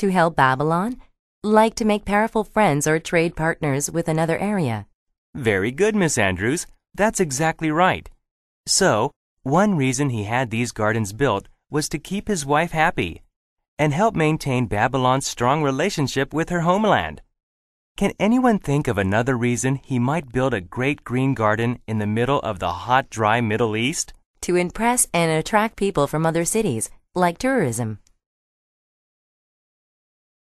to help Babylon like to make powerful friends or trade partners with another area. Very good, Miss Andrews. That's exactly right. So, one reason he had these gardens built was to keep his wife happy and help maintain Babylon's strong relationship with her homeland. Can anyone think of another reason he might build a great green garden in the middle of the hot, dry Middle East? To impress and attract people from other cities, like tourism.